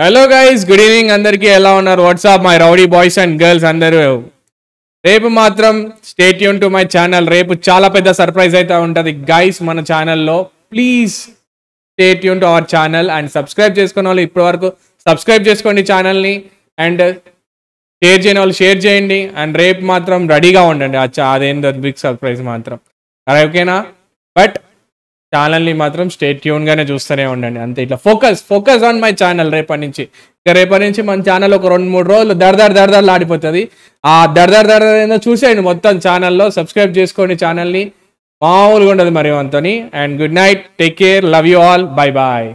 hello guys good evening అందరికీ ఎలా ఉన్నారు what's up my rowdy boys and girls అందరూ రేపు మాత్రం స్టేట్యూన్ టు మై ఛానల్ రేపు చాలా పెద్ద సర్ప్రైజ్ అయితే ఉంటుంది గైస్ మన ఛానల్లో please stay tune to our channel and subscribe చేసుకున్న వాళ్ళు ఇప్పటివరకు సబ్స్క్రైబ్ చేసుకోండి ఛానల్ని అండ్ షేర్ చేయని వాళ్ళు షేర్ చేయండి అండ్ రేపు మాత్రం రెడీగా ఉండండి అచ్చా అదేందో బిగ్ సర్ప్రైజ్ మాత్రం ఓకేనా బట్ ఛానల్ని మాత్రం స్టేట్ ట్యూన్గానే చూస్తూనే ఉండండి అంతే ఇట్లా focus focus on my channel రేపటి నుంచి ఇక రేపటి నుంచి మన ఛానల్ ఒక రెండు మూడు రోజులు దడదడ దడదడలు ఆడిపోతుంది ఆ దడదడ దడదడ ఏదో చూసేయండి మొత్తం ఛానల్లో సబ్స్క్రైబ్ చేసుకోండి ఛానల్ని మామూలుగా ఉండదు మరి అంతని and good night take care love you all bye bye